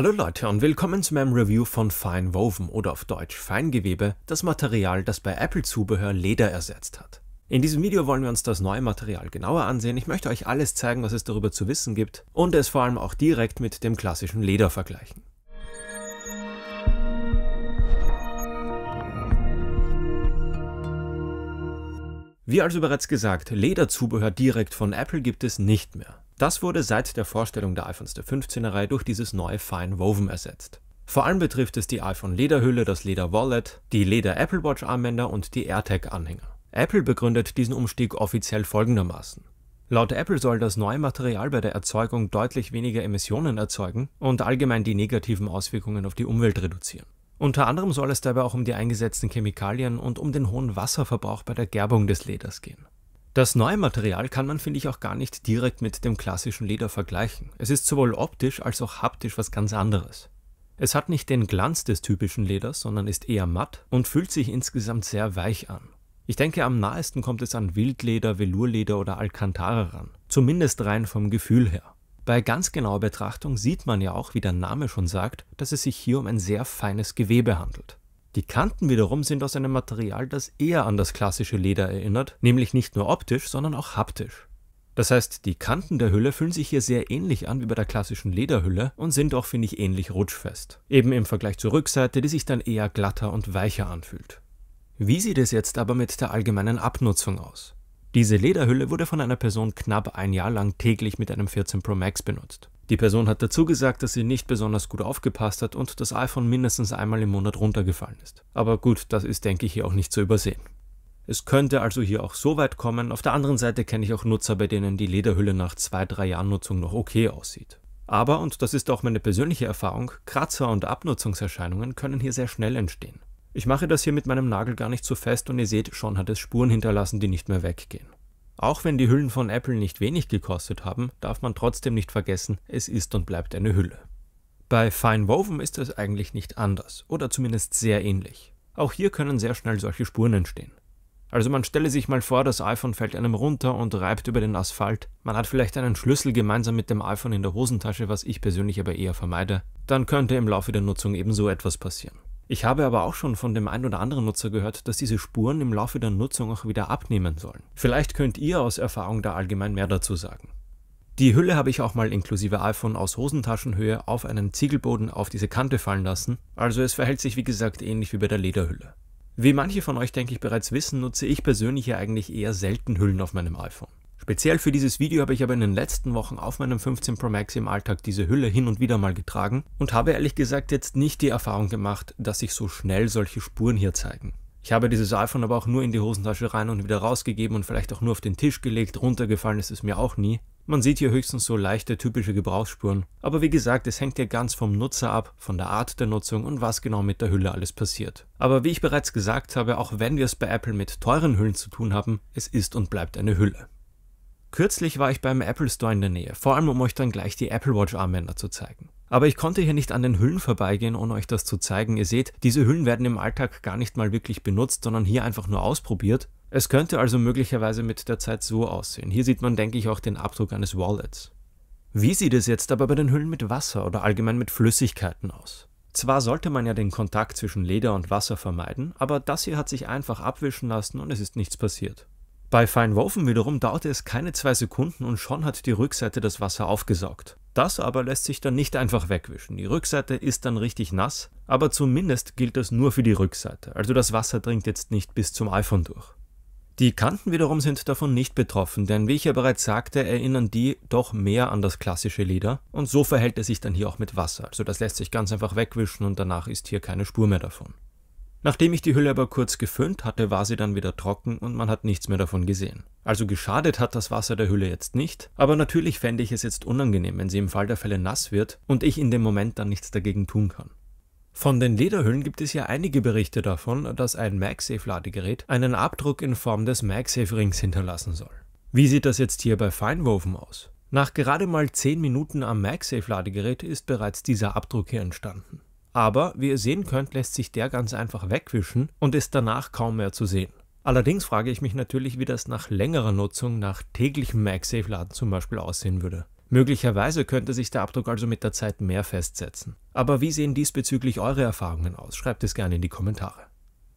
Hallo Leute und willkommen zu meinem Review von Fine Woven oder auf Deutsch Feingewebe, das Material, das bei Apple Zubehör Leder ersetzt hat. In diesem Video wollen wir uns das neue Material genauer ansehen. Ich möchte euch alles zeigen, was es darüber zu wissen gibt und es vor allem auch direkt mit dem klassischen Leder vergleichen. Wie also bereits gesagt, Lederzubehör direkt von Apple gibt es nicht mehr. Das wurde seit der Vorstellung der iPhones der 15er Reihe durch dieses neue Fine Woven ersetzt. Vor allem betrifft es die iPhone-Lederhülle, das Leder-Wallet, die Leder-Apple Watch-Anwender und die AirTag-Anhänger. Apple begründet diesen Umstieg offiziell folgendermaßen. Laut Apple soll das neue Material bei der Erzeugung deutlich weniger Emissionen erzeugen und allgemein die negativen Auswirkungen auf die Umwelt reduzieren. Unter anderem soll es dabei auch um die eingesetzten Chemikalien und um den hohen Wasserverbrauch bei der Gerbung des Leders gehen. Das neue Material kann man, finde ich, auch gar nicht direkt mit dem klassischen Leder vergleichen. Es ist sowohl optisch als auch haptisch was ganz anderes. Es hat nicht den Glanz des typischen Leders, sondern ist eher matt und fühlt sich insgesamt sehr weich an. Ich denke, am nahesten kommt es an Wildleder, Velurleder oder Alcantara ran. Zumindest rein vom Gefühl her. Bei ganz genauer Betrachtung sieht man ja auch, wie der Name schon sagt, dass es sich hier um ein sehr feines Gewebe handelt. Die Kanten wiederum sind aus einem Material, das eher an das klassische Leder erinnert, nämlich nicht nur optisch, sondern auch haptisch. Das heißt, die Kanten der Hülle fühlen sich hier sehr ähnlich an wie bei der klassischen Lederhülle und sind auch, finde ich, ähnlich rutschfest. Eben im Vergleich zur Rückseite, die sich dann eher glatter und weicher anfühlt. Wie sieht es jetzt aber mit der allgemeinen Abnutzung aus? Diese Lederhülle wurde von einer Person knapp ein Jahr lang täglich mit einem 14 Pro Max benutzt. Die Person hat dazu gesagt, dass sie nicht besonders gut aufgepasst hat und das iPhone mindestens einmal im Monat runtergefallen ist. Aber gut, das ist, denke ich, hier auch nicht zu übersehen. Es könnte also hier auch so weit kommen. Auf der anderen Seite kenne ich auch Nutzer, bei denen die Lederhülle nach zwei, drei Jahren Nutzung noch okay aussieht. Aber, und das ist auch meine persönliche Erfahrung, Kratzer und Abnutzungserscheinungen können hier sehr schnell entstehen. Ich mache das hier mit meinem Nagel gar nicht so fest und ihr seht, schon hat es Spuren hinterlassen, die nicht mehr weggehen. Auch wenn die Hüllen von Apple nicht wenig gekostet haben, darf man trotzdem nicht vergessen, es ist und bleibt eine Hülle. Bei Fine Woven ist es eigentlich nicht anders, oder zumindest sehr ähnlich. Auch hier können sehr schnell solche Spuren entstehen. Also man stelle sich mal vor, das iPhone fällt einem runter und reibt über den Asphalt, man hat vielleicht einen Schlüssel gemeinsam mit dem iPhone in der Hosentasche, was ich persönlich aber eher vermeide, dann könnte im Laufe der Nutzung eben so etwas passieren. Ich habe aber auch schon von dem einen oder anderen Nutzer gehört, dass diese Spuren im Laufe der Nutzung auch wieder abnehmen sollen. Vielleicht könnt ihr aus Erfahrung da allgemein mehr dazu sagen. Die Hülle habe ich auch mal inklusive iPhone aus Hosentaschenhöhe auf einen Ziegelboden auf diese Kante fallen lassen, also es verhält sich wie gesagt ähnlich wie bei der Lederhülle. Wie manche von euch denke ich bereits wissen, nutze ich persönlich ja eigentlich eher selten Hüllen auf meinem iPhone. Speziell für dieses Video habe ich aber in den letzten Wochen auf meinem 15 Pro Max im Alltag diese Hülle hin und wieder mal getragen und habe ehrlich gesagt jetzt nicht die Erfahrung gemacht, dass sich so schnell solche Spuren hier zeigen. Ich habe dieses iPhone aber auch nur in die Hosentasche rein und wieder rausgegeben und vielleicht auch nur auf den Tisch gelegt, runtergefallen ist es mir auch nie. Man sieht hier höchstens so leichte typische Gebrauchsspuren, aber wie gesagt, es hängt ja ganz vom Nutzer ab, von der Art der Nutzung und was genau mit der Hülle alles passiert. Aber wie ich bereits gesagt habe, auch wenn wir es bei Apple mit teuren Hüllen zu tun haben, es ist und bleibt eine Hülle. Kürzlich war ich beim Apple Store in der Nähe, vor allem um euch dann gleich die Apple Watch Armbänder zu zeigen. Aber ich konnte hier nicht an den Hüllen vorbeigehen, ohne euch das zu zeigen. Ihr seht, diese Hüllen werden im Alltag gar nicht mal wirklich benutzt, sondern hier einfach nur ausprobiert. Es könnte also möglicherweise mit der Zeit so aussehen. Hier sieht man, denke ich, auch den Abdruck eines Wallets. Wie sieht es jetzt aber bei den Hüllen mit Wasser oder allgemein mit Flüssigkeiten aus? Zwar sollte man ja den Kontakt zwischen Leder und Wasser vermeiden, aber das hier hat sich einfach abwischen lassen und es ist nichts passiert. Bei Fine wiederum dauerte es keine zwei Sekunden und schon hat die Rückseite das Wasser aufgesaugt. Das aber lässt sich dann nicht einfach wegwischen. Die Rückseite ist dann richtig nass, aber zumindest gilt das nur für die Rückseite, also das Wasser dringt jetzt nicht bis zum iPhone durch. Die Kanten wiederum sind davon nicht betroffen, denn wie ich ja bereits sagte, erinnern die doch mehr an das klassische Leder und so verhält es sich dann hier auch mit Wasser. Also das lässt sich ganz einfach wegwischen und danach ist hier keine Spur mehr davon. Nachdem ich die Hülle aber kurz geföhnt hatte, war sie dann wieder trocken und man hat nichts mehr davon gesehen. Also geschadet hat das Wasser der Hülle jetzt nicht, aber natürlich fände ich es jetzt unangenehm, wenn sie im Fall der Fälle nass wird und ich in dem Moment dann nichts dagegen tun kann. Von den Lederhüllen gibt es ja einige Berichte davon, dass ein MagSafe-Ladegerät einen Abdruck in Form des MagSafe-Rings hinterlassen soll. Wie sieht das jetzt hier bei Feinwoven aus? Nach gerade mal 10 Minuten am MagSafe-Ladegerät ist bereits dieser Abdruck hier entstanden aber wie ihr sehen könnt, lässt sich der ganz einfach wegwischen und ist danach kaum mehr zu sehen. Allerdings frage ich mich natürlich, wie das nach längerer Nutzung, nach täglichem MagSafe-Laden zum Beispiel aussehen würde. Möglicherweise könnte sich der Abdruck also mit der Zeit mehr festsetzen. Aber wie sehen diesbezüglich eure Erfahrungen aus? Schreibt es gerne in die Kommentare.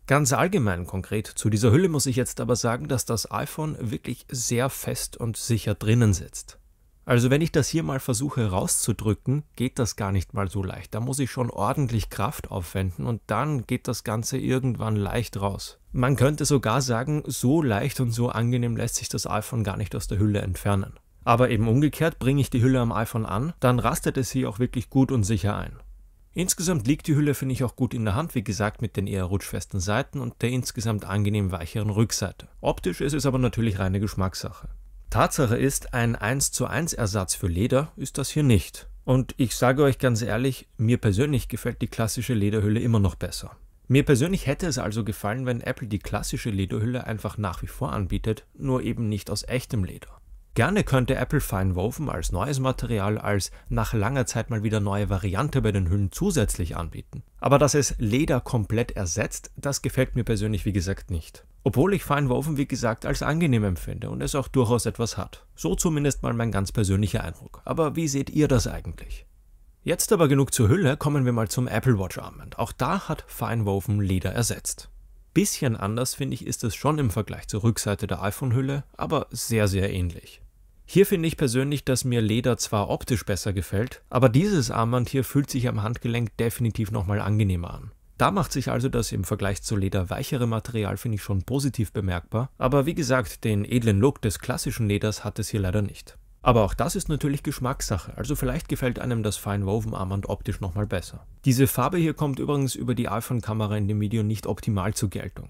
Ganz allgemein konkret zu dieser Hülle muss ich jetzt aber sagen, dass das iPhone wirklich sehr fest und sicher drinnen sitzt. Also wenn ich das hier mal versuche rauszudrücken, geht das gar nicht mal so leicht. Da muss ich schon ordentlich Kraft aufwenden und dann geht das Ganze irgendwann leicht raus. Man könnte sogar sagen, so leicht und so angenehm lässt sich das iPhone gar nicht aus der Hülle entfernen. Aber eben umgekehrt bringe ich die Hülle am iPhone an, dann rastet es hier auch wirklich gut und sicher ein. Insgesamt liegt die Hülle, finde ich, auch gut in der Hand, wie gesagt, mit den eher rutschfesten Seiten und der insgesamt angenehm weicheren Rückseite. Optisch ist es aber natürlich reine Geschmackssache. Tatsache ist, ein 1 zu 1 Ersatz für Leder ist das hier nicht. Und ich sage euch ganz ehrlich, mir persönlich gefällt die klassische Lederhülle immer noch besser. Mir persönlich hätte es also gefallen, wenn Apple die klassische Lederhülle einfach nach wie vor anbietet, nur eben nicht aus echtem Leder. Gerne könnte Apple Fine Woven als neues Material als nach langer Zeit mal wieder neue Variante bei den Hüllen zusätzlich anbieten. Aber dass es Leder komplett ersetzt, das gefällt mir persönlich wie gesagt nicht. Obwohl ich Fine Woven wie gesagt als angenehm empfinde und es auch durchaus etwas hat. So zumindest mal mein ganz persönlicher Eindruck. Aber wie seht ihr das eigentlich? Jetzt aber genug zur Hülle, kommen wir mal zum Apple Watch Armband. Auch da hat Fine Woven Leder ersetzt. Bisschen anders finde ich ist es schon im Vergleich zur Rückseite der iPhone-Hülle, aber sehr, sehr ähnlich. Hier finde ich persönlich, dass mir Leder zwar optisch besser gefällt, aber dieses Armband hier fühlt sich am Handgelenk definitiv nochmal angenehmer an. Da macht sich also das im Vergleich zu Leder weichere Material, finde ich schon positiv bemerkbar, aber wie gesagt, den edlen Look des klassischen Leders hat es hier leider nicht. Aber auch das ist natürlich Geschmackssache, also vielleicht gefällt einem das Fine Woven Armband optisch nochmal besser. Diese Farbe hier kommt übrigens über die iPhone-Kamera in dem Video nicht optimal zur Geltung.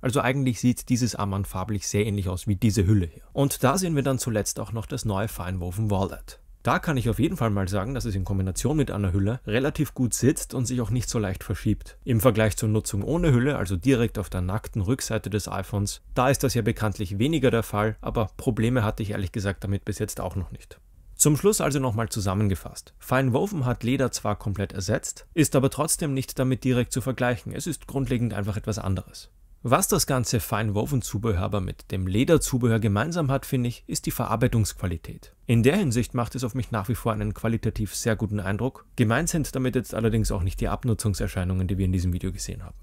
Also eigentlich sieht dieses Armband farblich sehr ähnlich aus wie diese Hülle hier. Und da sehen wir dann zuletzt auch noch das neue Fine Woven Wallet. Da kann ich auf jeden Fall mal sagen, dass es in Kombination mit einer Hülle relativ gut sitzt und sich auch nicht so leicht verschiebt. Im Vergleich zur Nutzung ohne Hülle, also direkt auf der nackten Rückseite des iPhones, da ist das ja bekanntlich weniger der Fall, aber Probleme hatte ich ehrlich gesagt damit bis jetzt auch noch nicht. Zum Schluss also nochmal zusammengefasst. Fine Woven hat Leder zwar komplett ersetzt, ist aber trotzdem nicht damit direkt zu vergleichen. Es ist grundlegend einfach etwas anderes. Was das ganze Fine-Woven-Zubehör aber mit dem Lederzubehör gemeinsam hat, finde ich, ist die Verarbeitungsqualität. In der Hinsicht macht es auf mich nach wie vor einen qualitativ sehr guten Eindruck. Gemeint sind damit jetzt allerdings auch nicht die Abnutzungserscheinungen, die wir in diesem Video gesehen haben.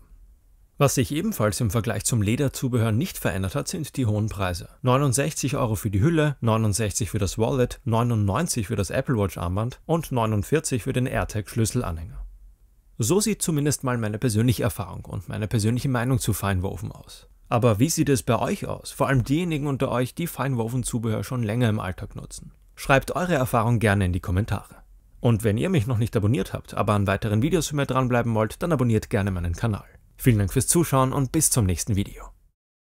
Was sich ebenfalls im Vergleich zum Lederzubehör nicht verändert hat, sind die hohen Preise. 69 Euro für die Hülle, 69 für das Wallet, 99 für das Apple Watch Armband und 49 für den AirTag Schlüsselanhänger. So sieht zumindest mal meine persönliche Erfahrung und meine persönliche Meinung zu Feinwoven aus. Aber wie sieht es bei euch aus? Vor allem diejenigen unter euch, die Feinwoven Zubehör schon länger im Alltag nutzen. Schreibt eure Erfahrung gerne in die Kommentare. Und wenn ihr mich noch nicht abonniert habt, aber an weiteren Videos für mehr dranbleiben wollt, dann abonniert gerne meinen Kanal. Vielen Dank fürs Zuschauen und bis zum nächsten Video.